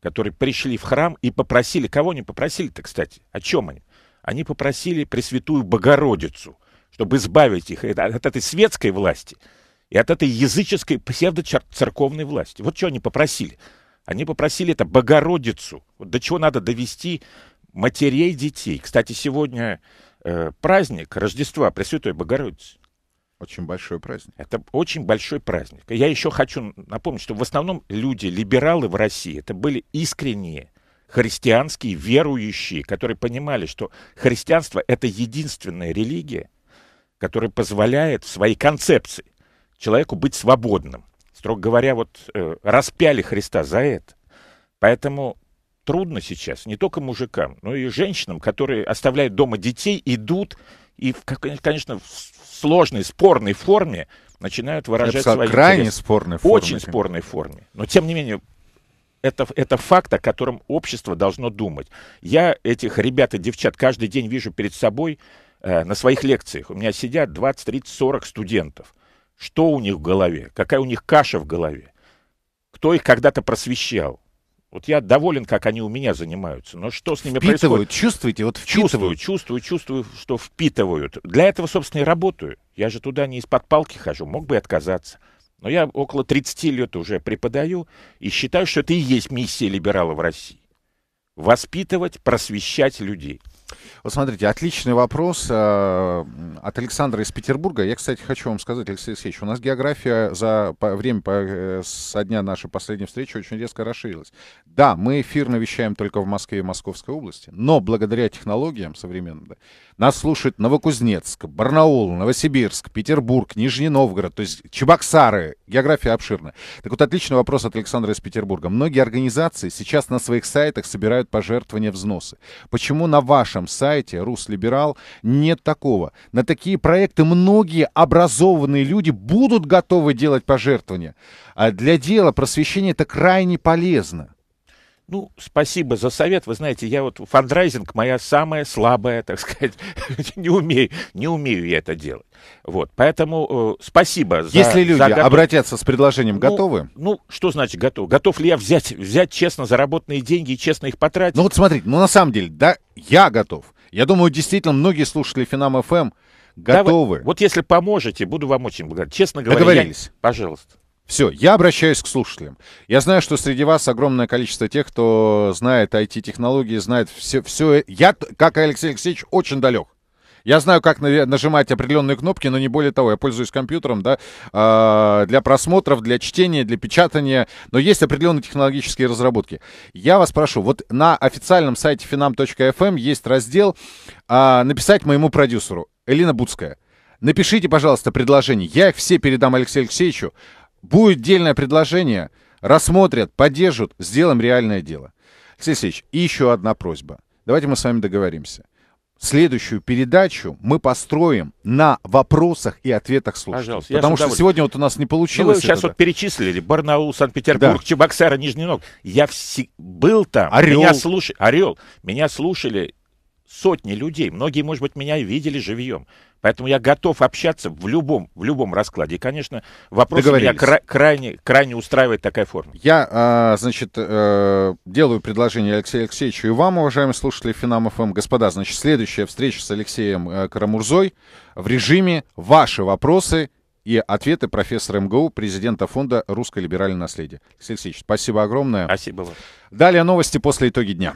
которые пришли в храм и попросили, кого они попросили-то, кстати, о чем они? Они попросили Пресвятую Богородицу – чтобы избавить их от, этой светской власти и от этой языческой псевдоцерковной власти. Вот что они попросили. Они попросили это Богородицу. Вот до чего надо довести матерей детей. Кстати, сегодня э, праздник Рождества Пресвятой Богородицы. Очень большой праздник. Это очень большой праздник. Я еще хочу напомнить, что в основном люди, либералы в России, это были искренние христианские верующие, которые понимали, что христианство — это единственная религия — который позволяет в своей концепции человеку быть свободным. Строго говоря, вот э, распяли Христа за это. Поэтому трудно сейчас не только мужикам, но и женщинам, которые оставляют дома детей, идут и, в, конечно, в сложной, спорной форме начинают выражать сказал, свои крайне интересы. спорной форме. Очень конечно. спорной форме. Но, тем не менее, это, это факт, о котором общество должно думать. Я этих ребят и девчат каждый день вижу перед собой, Э, на своих лекциях. У меня сидят 20, 30, 40 студентов. Что у них в голове? Какая у них каша в голове? Кто их когда-то просвещал? Вот я доволен, как они у меня занимаются. Но что с ними впитывают, происходит? чувствуете, вот впитывают. Чувствую, чувствую, чувствую, что впитывают. Для этого, собственно, и работаю. Я же туда не из-под палки хожу, мог бы и отказаться. Но я около 30 лет уже преподаю и считаю, что это и есть миссия либерала в России. Воспитывать, просвещать людей. Вот смотрите, отличный вопрос э, от Александра из Петербурга. Я, кстати, хочу вам сказать, Алексей Алексеевич, у нас география за по, время по, э, со дня нашей последней встречи очень резко расширилась. Да, мы эфирно вещаем только в Москве и Московской области, но благодаря технологиям современным да, нас слушают Новокузнецк, Барнаул, Новосибирск, Петербург, Нижний Новгород, то есть Чебоксары. География обширна. Так вот, отличный вопрос от Александра из Петербурга. Многие организации сейчас на своих сайтах собирают пожертвования взносы. Почему на вашем сайте, Руслиберал, нет такого? На такие проекты многие образованные люди будут готовы делать пожертвования. А для дела просвещения это крайне полезно. Ну, спасибо за совет. Вы знаете, я вот фандрайзинг моя самая слабая, так сказать, не умею, не умею я это делать. Вот, поэтому э, спасибо. За, Если люди за готов... обратятся с предложением, ну, готовы? Ну, что значит готов? Готов ли я взять, взять честно заработанные деньги и честно их потратить? Ну вот смотрите, ну на самом деле, да, я готов. Я думаю, действительно, многие слушатели Финам ФМ эм готовы. Да, вот, вот если поможете, буду вам очень благодарен. Честно говоря, Договорились. Я, пожалуйста. Все, я обращаюсь к слушателям. Я знаю, что среди вас огромное количество тех, кто знает IT-технологии, знает все, все. Я, как Алексей Алексеевич, очень далек. Я знаю, как нажимать определенные кнопки, но не более того. Я пользуюсь компьютером, да, а, для просмотров, для чтения, для печатания. Но есть определенные технологические разработки. Я вас прошу, вот на официальном сайте finam.fm эм есть раздел а, «Написать моему продюсеру» Элина Буцкая. Напишите, пожалуйста, предложения. Я их все передам Алексею Алексеевичу. Будет дельное предложение, рассмотрят, поддержат, сделаем реальное дело. Алексей Алексеевич, и еще одна просьба. Давайте мы с вами договоримся. Следующую передачу мы построим на вопросах и ответах слушателей. Пожалуйста, потому что сегодня вот у нас не ну, получилось. Ну, вы сейчас это. вот перечислили Барнаул, Санкт-Петербург, да. Чебоксары, Нижний Ног. Я вс... был там. Орел. Меня слушали, Орел. Меня слушали сотни людей. Многие, может быть, меня видели живьем. Поэтому я готов общаться в любом, в любом раскладе. И, конечно, вопрос меня кра- крайне, крайне устраивает такая форма. Я, а, значит, а, делаю предложение Алексею Алексеевичу и вам, уважаемые слушатели Финам ФМ. Эм. Господа, значит, следующая встреча с Алексеем э, Карамурзой в режиме «Ваши вопросы и ответы профессора МГУ, президента фонда «Русское либеральное наследие». Алексей Алексеевич, спасибо огромное. Спасибо вам. Далее новости после итоги дня.